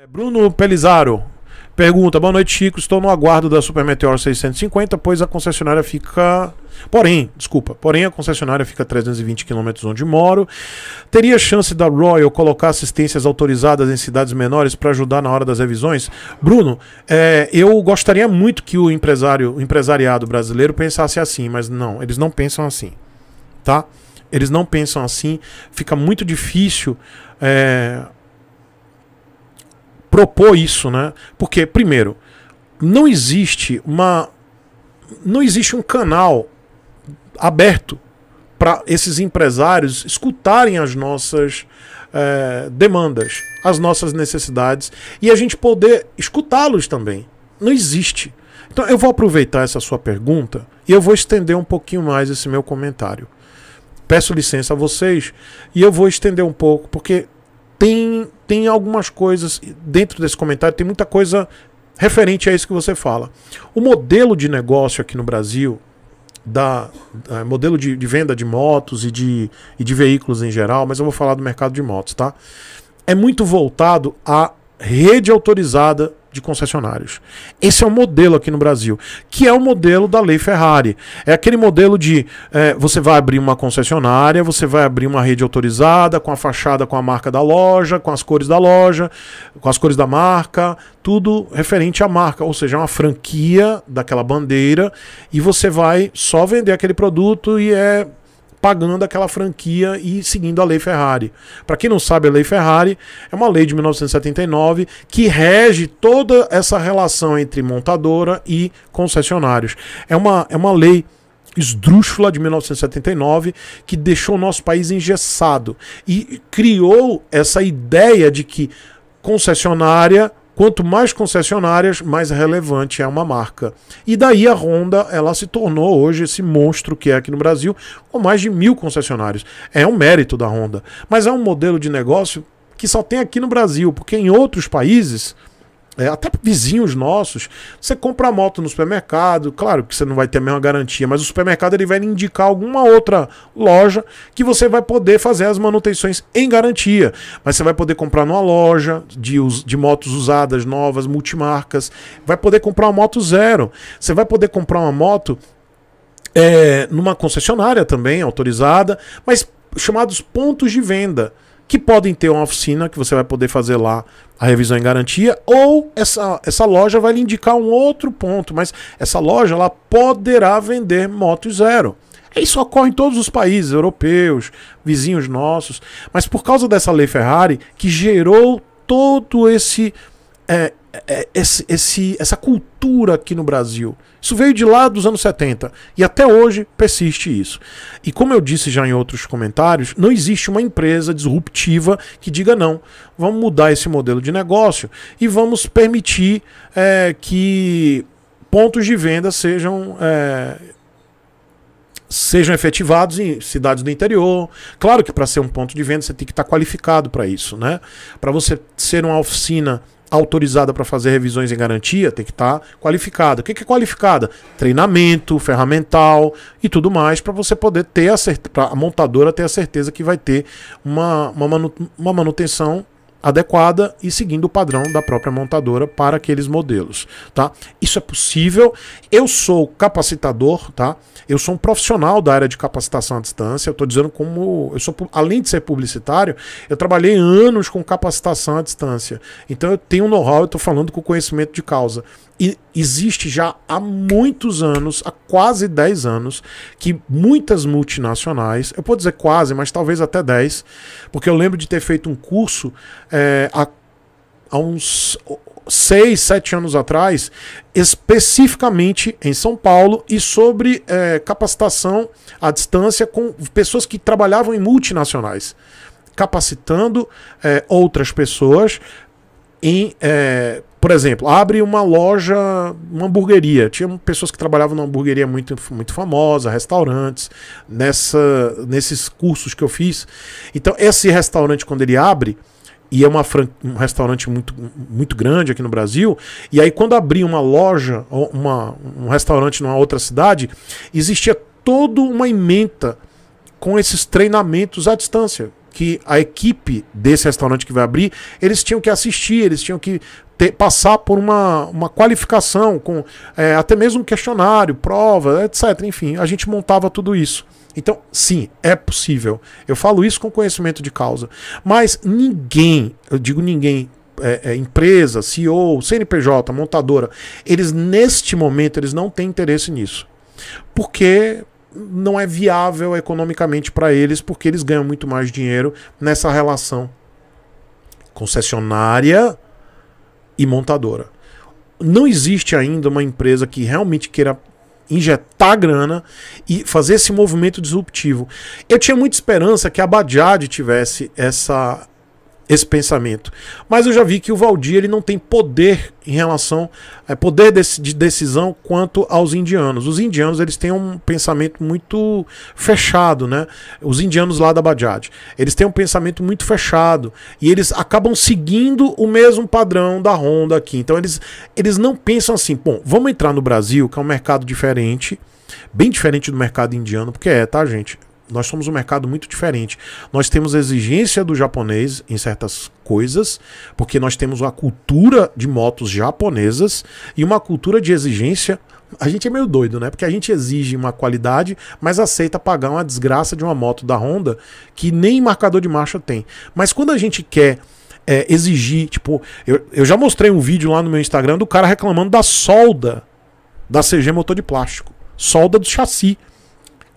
É, Bruno Pelizaro pergunta: Boa noite, Chico. Estou no aguardo da Super Meteor 650, pois a concessionária fica. Porém, desculpa, porém a concessionária fica a 320 km onde moro. Teria chance da Royal colocar assistências autorizadas em cidades menores para ajudar na hora das revisões? Bruno, é, eu gostaria muito que o empresário, o empresariado brasileiro pensasse assim, mas não, eles não pensam assim, tá? Eles não pensam assim. Fica muito difícil. É, propor isso, né? Porque, primeiro, não existe uma. Não existe um canal aberto para esses empresários escutarem as nossas eh, demandas, as nossas necessidades e a gente poder escutá-los também. Não existe. Então eu vou aproveitar essa sua pergunta e eu vou estender um pouquinho mais esse meu comentário. Peço licença a vocês e eu vou estender um pouco porque tem tem algumas coisas dentro desse comentário, tem muita coisa referente a isso que você fala. O modelo de negócio aqui no Brasil, da, da modelo de, de, venda de motos e de, e de veículos em geral, mas eu vou falar do mercado de motos, tá? É muito voltado à rede autorizada de concessionários. Esse é o modelo aqui no Brasil, que é o modelo da lei Ferrari. É aquele modelo de é, você vai abrir uma concessionária, você vai abrir uma rede autorizada com a fachada com a marca da loja, com as cores da loja, com as cores da marca, tudo referente à marca, ou seja, é uma franquia daquela bandeira e você vai só vender aquele produto e é pagando aquela franquia e seguindo a lei Ferrari. Para quem não sabe, a lei Ferrari é uma lei de 1979 que rege toda essa relação entre montadora e concessionários. É uma, é uma lei esdrúxula de 1979 que deixou o nosso país engessado e criou essa ideia de que concessionária Quanto mais concessionárias, mais relevante é uma marca. E daí a Honda, ela se tornou hoje esse monstro que é aqui no Brasil, com mais de mil concessionários. É um mérito da Honda, mas é um modelo de negócio que só tem aqui no Brasil, porque em outros países é, até vizinhos nossos, você compra a moto no supermercado, claro que você não vai ter a mesma garantia, mas o supermercado ele vai indicar alguma outra loja que você vai poder fazer as manutenções em garantia. Mas você vai poder comprar numa loja de, de motos usadas, novas, multimarcas, vai poder comprar uma moto zero. Você vai poder comprar uma moto é, numa concessionária também autorizada, mas chamados pontos de venda que podem ter uma oficina que você vai poder fazer lá a revisão em garantia, ou essa, essa loja vai lhe indicar um outro ponto, mas essa loja ela poderá vender moto zero. Isso ocorre em todos os países europeus, vizinhos nossos, mas por causa dessa lei Ferrari que gerou todo esse é, é, esse, esse, essa cultura aqui no Brasil. Isso veio de lá dos anos 70 e até hoje persiste isso. E como eu disse já em outros comentários, não existe uma empresa disruptiva que diga não, vamos mudar esse modelo de negócio e vamos permitir é, que pontos de venda sejam. É, sejam efetivados em cidades do interior. Claro que para ser um ponto de venda você tem que estar tá qualificado para isso, né? Para você ser uma oficina autorizada para fazer revisões em garantia tem que estar tá qualificada. O que, que é qualificada? Treinamento, ferramental e tudo mais para você poder ter a, a montadora ter a certeza que vai ter uma, uma, manu uma manutenção adequada e seguindo o padrão da própria montadora para aqueles modelos, tá? Isso é possível. Eu sou capacitador, tá? Eu sou um profissional da área de capacitação à distância. Eu estou dizendo como eu sou, além de ser publicitário, eu trabalhei anos com capacitação à distância. Então eu tenho um know-how, eu estou falando com conhecimento de causa e existe já há muitos anos, há quase 10 anos, que muitas multinacionais, eu posso dizer quase, mas talvez até 10, porque eu lembro de ter feito um curso é, há, há uns 6, 7 anos atrás, especificamente em São Paulo, e sobre é, capacitação à distância com pessoas que trabalhavam em multinacionais. Capacitando é, outras pessoas em é, por exemplo, abre uma loja, uma hamburgueria. Tinha pessoas que trabalhavam numa hamburgueria muito, muito famosa, restaurantes, nessa, nesses cursos que eu fiz. Então, esse restaurante, quando ele abre, e é uma um restaurante muito, muito grande aqui no Brasil. E aí, quando abria uma loja, uma, um restaurante numa outra cidade, existia toda uma ementa com esses treinamentos à distância que a equipe desse restaurante que vai abrir, eles tinham que assistir, eles tinham que ter, passar por uma, uma qualificação, com é, até mesmo um questionário, prova, etc. Enfim, a gente montava tudo isso. Então, sim, é possível. Eu falo isso com conhecimento de causa. Mas ninguém, eu digo ninguém, é, é, empresa, CEO, CNPJ, montadora, eles neste momento eles não têm interesse nisso. Porque não é viável economicamente para eles, porque eles ganham muito mais dinheiro nessa relação concessionária e montadora. Não existe ainda uma empresa que realmente queira injetar grana e fazer esse movimento disruptivo. Eu tinha muita esperança que a Bajaj tivesse essa esse pensamento. Mas eu já vi que o Valdir ele não tem poder em relação é, poder de decisão quanto aos indianos. Os indianos eles têm um pensamento muito fechado, né? Os indianos lá da Bajaj, eles têm um pensamento muito fechado e eles acabam seguindo o mesmo padrão da Honda aqui. Então eles eles não pensam assim, bom, vamos entrar no Brasil, que é um mercado diferente, bem diferente do mercado indiano, porque é, tá, gente? Nós somos um mercado muito diferente. Nós temos exigência do japonês em certas coisas, porque nós temos uma cultura de motos japonesas e uma cultura de exigência. A gente é meio doido, né? Porque a gente exige uma qualidade, mas aceita pagar uma desgraça de uma moto da Honda que nem marcador de marcha tem. Mas quando a gente quer é, exigir, tipo, eu, eu já mostrei um vídeo lá no meu Instagram do cara reclamando da solda da CG motor de plástico, solda do chassi.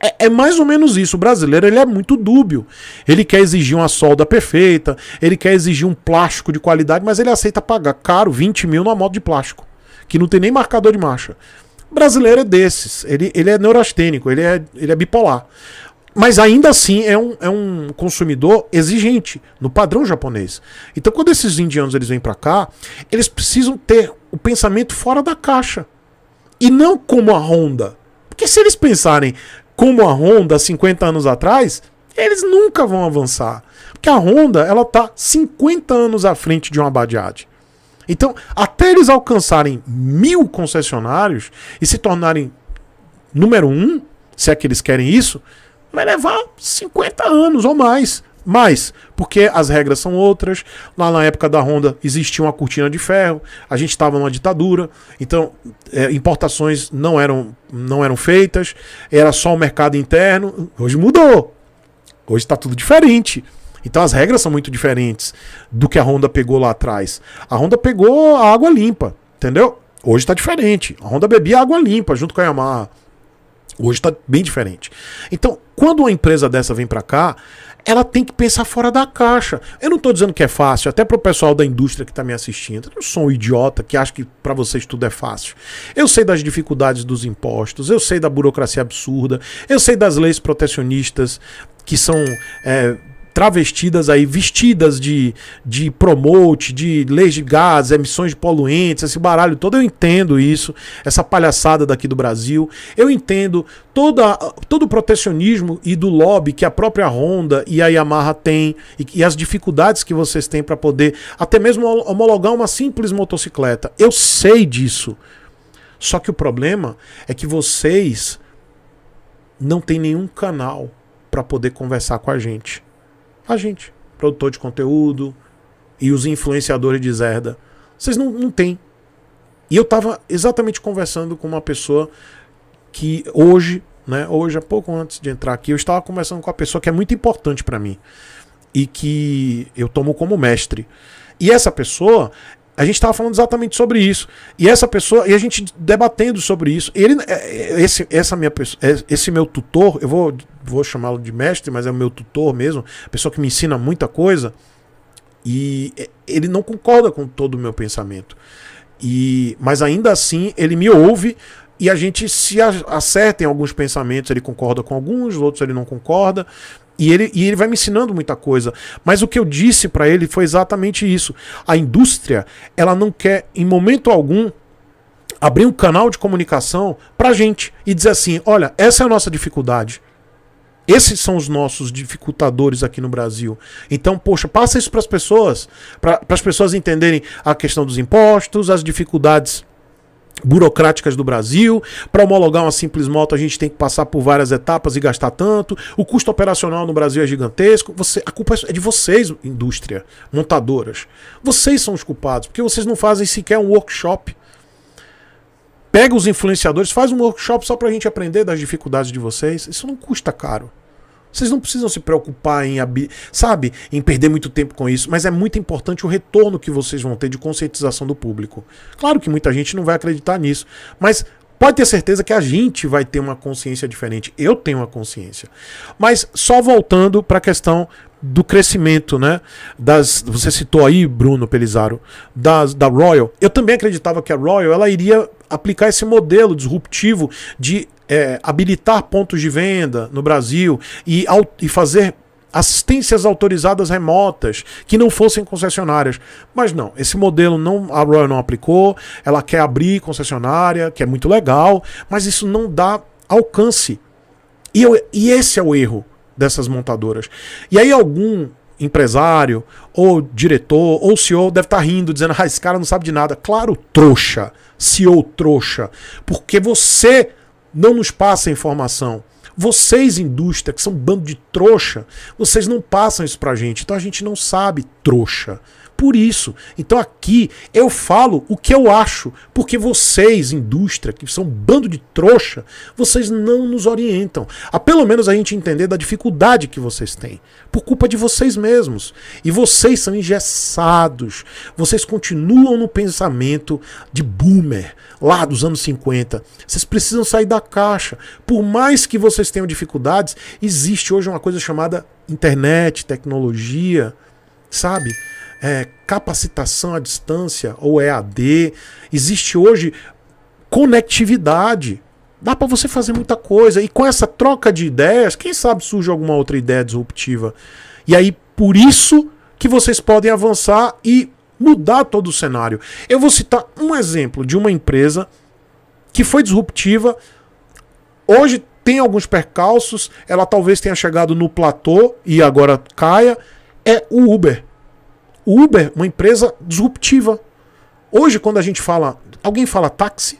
É, é, mais ou menos isso. O brasileiro ele é muito dúbio. Ele quer exigir uma solda perfeita, ele quer exigir um plástico de qualidade, mas ele aceita pagar caro 20 mil numa moto de plástico, que não tem nem marcador de marcha. O brasileiro é desses. Ele, ele é neurastênico, ele é, ele é bipolar. Mas ainda assim é um, é um consumidor exigente no padrão japonês. Então quando esses indianos eles vêm para cá, eles precisam ter o pensamento fora da caixa. E não como a Honda. Porque se eles pensarem como a Honda 50 anos atrás, eles nunca vão avançar. Porque a Honda, ela tá 50 anos à frente de uma Bajaj. Então, até eles alcançarem mil concessionários e se tornarem número um, se é que eles querem isso, vai levar 50 anos ou mais mais, porque as regras são outras. Lá na época da Honda existia uma cortina de ferro, a gente estava numa ditadura, então é, importações não eram, não eram feitas, era só o mercado interno. Hoje mudou, hoje está tudo diferente. Então as regras são muito diferentes do que a Honda pegou lá atrás. A Honda pegou a água limpa, entendeu? Hoje está diferente. A Honda bebia água limpa junto com a Yamaha. Hoje está bem diferente. Então, quando uma empresa dessa vem para cá, ela tem que pensar fora da caixa. Eu não estou dizendo que é fácil, até para o pessoal da indústria que está me assistindo. Eu não sou um idiota que acha que para vocês tudo é fácil. Eu sei das dificuldades dos impostos, eu sei da burocracia absurda, eu sei das leis protecionistas que são é, travestidas aí, vestidas de, de promote, de leis de gás, emissões de poluentes, esse baralho todo, eu entendo isso, essa palhaçada daqui do Brasil. Eu entendo toda, todo o protecionismo e do lobby que a própria Honda e a Yamaha têm e, e as dificuldades que vocês têm para poder até mesmo homologar uma simples motocicleta. Eu sei disso. Só que o problema é que vocês não têm nenhum canal para poder conversar com a gente. A gente, produtor de conteúdo e os influenciadores de Zerda. Vocês não, não têm. E eu estava exatamente conversando com uma pessoa que hoje, né, hoje, há pouco antes de entrar aqui, eu estava conversando com uma pessoa que é muito importante para mim e que eu tomo como mestre. E essa pessoa, a gente estava falando exatamente sobre isso. E essa pessoa, e a gente debatendo sobre isso. Ele, é, é, esse, essa minha, é, esse meu tutor, eu vou, vou chamá-lo de mestre, mas é o meu tutor mesmo, pessoa que me ensina muita coisa. E ele não concorda com todo o meu pensamento. E, mas ainda assim, ele me ouve e a gente se acerta em alguns pensamentos. Ele concorda com alguns, outros ele não concorda. E ele, e ele vai me ensinando muita coisa. Mas o que eu disse para ele foi exatamente isso. A indústria, ela não quer, em momento algum, abrir um canal de comunicação pra gente e dizer assim: olha, essa é a nossa dificuldade. Esses são os nossos dificultadores aqui no Brasil. Então, poxa, passa isso para as pessoas, para as pessoas entenderem a questão dos impostos, as dificuldades burocráticas do Brasil. Para homologar uma simples moto, a gente tem que passar por várias etapas e gastar tanto. O custo operacional no Brasil é gigantesco. Você, a culpa é de vocês, indústria, montadoras. Vocês são os culpados, porque vocês não fazem sequer um workshop. Pega os influenciadores, faz um workshop só para a gente aprender das dificuldades de vocês. Isso não custa caro. Vocês não precisam se preocupar em, sabe, em perder muito tempo com isso, mas é muito importante o retorno que vocês vão ter de conscientização do público. Claro que muita gente não vai acreditar nisso, mas pode ter certeza que a gente vai ter uma consciência diferente. Eu tenho uma consciência. Mas só voltando para a questão do crescimento, né? Das, você citou aí, Bruno Pelizaro, das, da Royal. Eu também acreditava que a Royal ela iria aplicar esse modelo disruptivo de é, habilitar pontos de venda no Brasil e, ao, e fazer assistências autorizadas remotas que não fossem concessionárias. Mas não, esse modelo não a Royal não aplicou, ela quer abrir concessionária, que é muito legal, mas isso não dá alcance. E, eu, e esse é o erro dessas montadoras. E aí algum empresário, ou diretor, ou CEO deve estar rindo, dizendo, ah, esse cara não sabe de nada. Claro, trouxa, CEO trouxa, porque você não nos passa informação. Vocês, indústria, que são um bando de trouxa, vocês não passam isso pra gente. Então a gente não sabe, trouxa por isso. Então aqui eu falo o que eu acho, porque vocês, indústria, que são um bando de trouxa, vocês não nos orientam. A pelo menos a gente entender da dificuldade que vocês têm, por culpa de vocês mesmos. E vocês são engessados. Vocês continuam no pensamento de boomer, lá dos anos 50. Vocês precisam sair da caixa. Por mais que vocês tenham dificuldades, existe hoje uma coisa chamada internet, tecnologia, sabe? é, capacitação à distância ou EAD. Existe hoje conectividade. Dá para você fazer muita coisa. E com essa troca de ideias, quem sabe surge alguma outra ideia disruptiva. E aí, por isso que vocês podem avançar e mudar todo o cenário. Eu vou citar um exemplo de uma empresa que foi disruptiva. Hoje tem alguns percalços, ela talvez tenha chegado no platô e agora caia. É o Uber. O Uber, uma empresa disruptiva. Hoje, quando a gente fala, alguém fala táxi,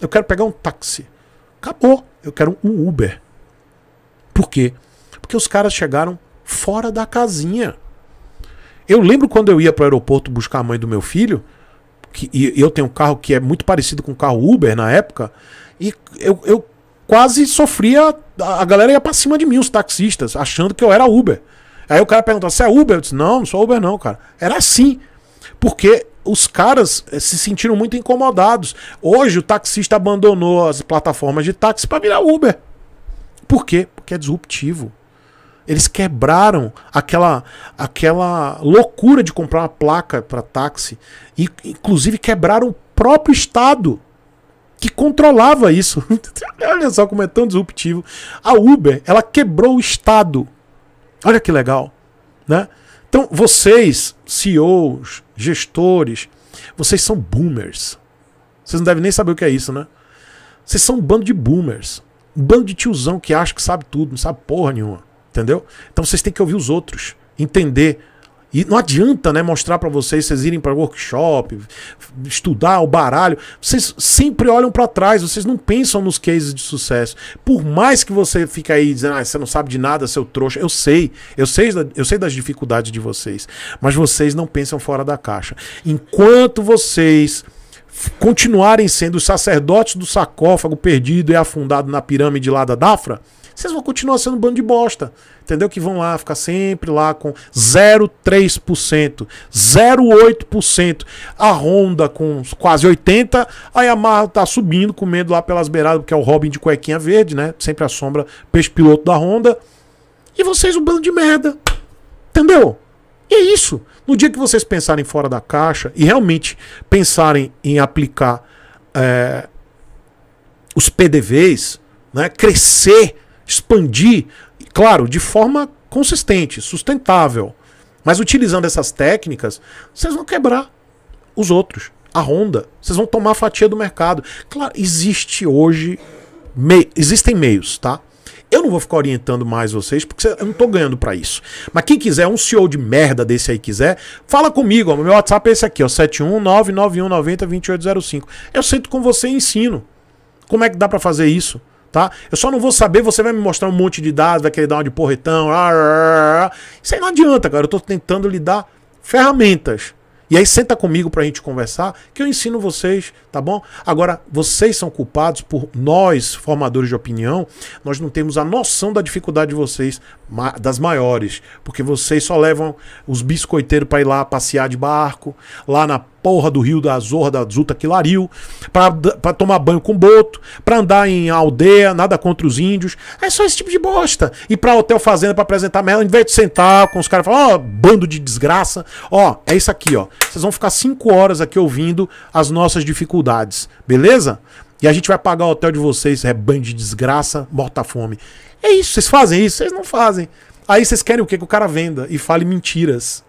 eu quero pegar um táxi. Acabou, eu quero um Uber. Por quê? Porque os caras chegaram fora da casinha. Eu lembro quando eu ia para o aeroporto buscar a mãe do meu filho, que, e eu tenho um carro que é muito parecido com o um carro Uber na época, e eu, eu quase sofria. A galera ia para cima de mim, os taxistas, achando que eu era Uber. Aí o cara perguntou: você é Uber? Eu disse: não, não sou Uber, não, cara. Era assim. Porque os caras eh, se sentiram muito incomodados. Hoje o taxista abandonou as plataformas de táxi para virar Uber. Por quê? Porque é disruptivo. Eles quebraram aquela aquela loucura de comprar uma placa para táxi e inclusive quebraram o próprio estado que controlava isso. Olha só como é tão disruptivo. A Uber, ela quebrou o estado Olha que legal, né? Então, vocês, CEOs, gestores, vocês são boomers. Vocês não devem nem saber o que é isso, né? Vocês são um bando de boomers. Um bando de tiozão que acha que sabe tudo, não sabe porra nenhuma. Entendeu? Então vocês têm que ouvir os outros, entender e não adianta, né, mostrar para vocês, vocês irem para workshop, estudar o baralho. Vocês sempre olham para trás, vocês não pensam nos cases de sucesso. Por mais que você fique aí dizendo, ah, você não sabe de nada, seu trouxa. Eu sei, eu sei, eu sei das dificuldades de vocês, mas vocês não pensam fora da caixa. Enquanto vocês continuarem sendo os sacerdotes do sarcófago perdido e afundado na pirâmide lá da Dafra, vocês vão continuar sendo um bando de bosta. Entendeu? Que vão lá ficar sempre lá com 0,3%, 0,8%. A Honda com quase 80%, a Yamaha tá subindo, comendo lá pelas beiradas, porque é o Robin de cuequinha verde, né? Sempre a sombra, peixe-piloto da Honda. E vocês um bando de merda. Entendeu? E é isso. No dia que vocês pensarem fora da caixa e realmente pensarem em aplicar é, os PDVs, né, crescer expandir, claro, de forma consistente, sustentável. Mas utilizando essas técnicas, vocês vão quebrar os outros. A Honda, vocês vão tomar a fatia do mercado. Claro, existe hoje. Mei, existem meios, tá? Eu não vou ficar orientando mais vocês, porque eu não tô ganhando para isso. Mas quem quiser, um CEO de merda desse aí quiser, fala comigo. Ó, meu WhatsApp é esse aqui, ó, 71991902805. Eu sento com você e ensino. Como é que dá para fazer isso? tá? Eu só não vou saber, você vai me mostrar um monte de dados, vai querer dar uma de porretão. Isso aí não adianta, cara. Eu tô tentando lhe dar ferramentas. E aí senta comigo pra gente conversar, que eu ensino vocês, tá bom? Agora, vocês são culpados por nós, formadores de opinião, nós não temos a noção da dificuldade de vocês, das maiores, porque vocês só levam os biscoiteiros para ir lá passear de barco, lá na porra do Rio da Zorra, da Zuta Quilariu, para pra tomar banho com boto, pra andar em aldeia, nada contra os índios. É só esse tipo de bosta. E pra hotel fazenda pra apresentar merda, em vez de sentar com os caras falar, ó, oh, bando de desgraça, ó, é isso aqui, ó. Vocês vão ficar cinco horas aqui ouvindo as nossas dificuldades, beleza? E a gente vai pagar o hotel de vocês, é bando de desgraça, morta fome. É isso, vocês fazem isso? Vocês não fazem. Aí vocês querem o quê? Que o cara venda e fale mentiras.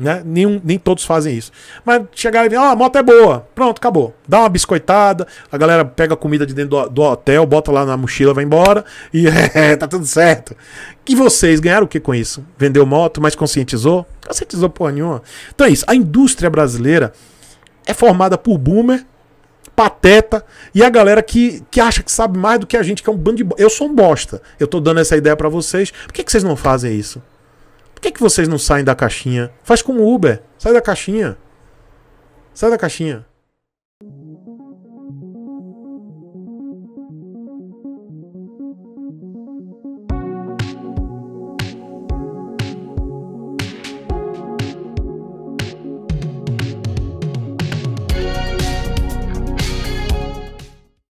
Né? Nenhum, nem todos fazem isso. Mas chegar e ver, a moto é boa. Pronto, acabou. Dá uma biscoitada, a galera pega a comida de dentro do, do hotel, bota lá na mochila, vai embora e é, tá tudo certo. E vocês ganharam o que com isso? Vendeu moto, mas conscientizou? Conscientizou porra nenhuma. Então é isso. A indústria brasileira é formada por boomer, pateta e a galera que, que acha que sabe mais do que a gente, que é um bando de. Eu sou um bosta. Eu tô dando essa ideia para vocês. Por que, que vocês não fazem isso? Por que, que vocês não saem da caixinha? Faz como Uber. Sai da caixinha. Sai da caixinha.